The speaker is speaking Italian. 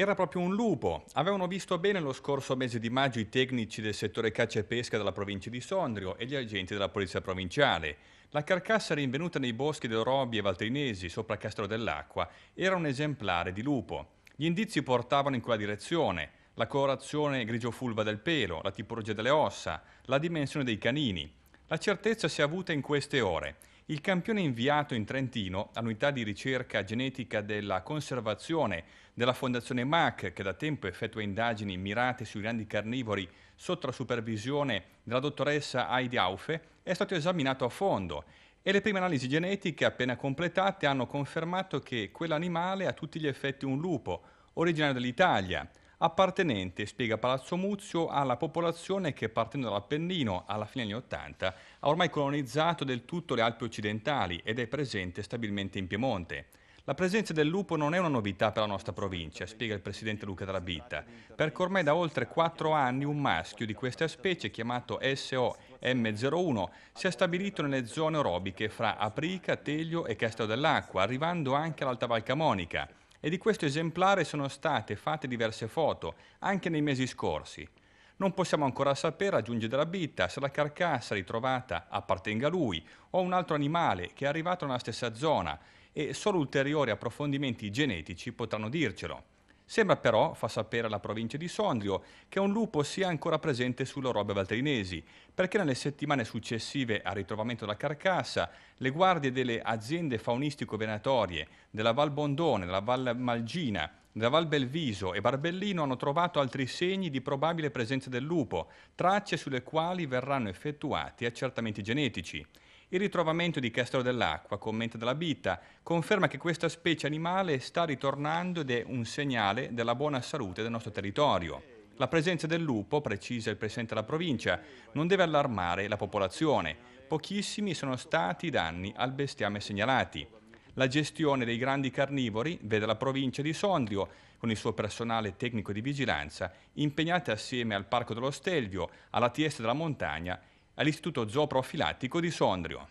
Era proprio un lupo. Avevano visto bene lo scorso mese di maggio i tecnici del settore caccia e pesca della provincia di Sondrio e gli agenti della polizia provinciale. La carcassa rinvenuta nei boschi dell'Orobi e Valtrinesi, sopra Castro dell'Acqua, era un esemplare di lupo. Gli indizi portavano in quella direzione. La colorazione grigio-fulva del pelo, la tipologia delle ossa, la dimensione dei canini. La certezza si è avuta in queste ore il campione inviato in Trentino all'unità di ricerca genetica della conservazione della Fondazione MAC, che da tempo effettua indagini mirate sui grandi carnivori sotto la supervisione della dottoressa Heidi Aufe, è stato esaminato a fondo e le prime analisi genetiche appena completate hanno confermato che quell'animale è a tutti gli effetti un lupo, originario dell'Italia, appartenente, spiega Palazzo Muzio, alla popolazione che partendo dall'Appennino alla fine degli Ottanta ha ormai colonizzato del tutto le Alpi occidentali ed è presente stabilmente in Piemonte. La presenza del lupo non è una novità per la nostra provincia, spiega il presidente Luca Drabitta, perché ormai da oltre quattro anni un maschio di questa specie, chiamato SOM01, si è stabilito nelle zone orobiche fra Aprica, Teglio e Castello dell'Acqua, arrivando anche all'Alta Val Camonica e di questo esemplare sono state fatte diverse foto, anche nei mesi scorsi. Non possiamo ancora sapere, aggiunge della Bitta, se la carcassa ritrovata appartenga a lui o a un altro animale che è arrivato nella stessa zona e solo ulteriori approfondimenti genetici potranno dircelo. Sembra però, fa sapere alla provincia di Sondrio, che un lupo sia ancora presente sulle robe valterinesi, perché nelle settimane successive al ritrovamento della carcassa, le guardie delle aziende faunistico-venatorie della Val Bondone, della Val Malgina, della Val Belviso e Barbellino hanno trovato altri segni di probabile presenza del lupo, tracce sulle quali verranno effettuati accertamenti genetici. Il ritrovamento di Castro dell'Acqua, commenta della Bita, conferma che questa specie animale sta ritornando ed è un segnale della buona salute del nostro territorio. La presenza del lupo, precisa il Presidente della provincia, non deve allarmare la popolazione. Pochissimi sono stati i danni al bestiame segnalati. La gestione dei grandi carnivori vede la provincia di Sondrio, con il suo personale tecnico di vigilanza, impegnata assieme al Parco dello Stelvio, alla Tiesta della Montagna all'Istituto Zooprofilattico di Sondrio.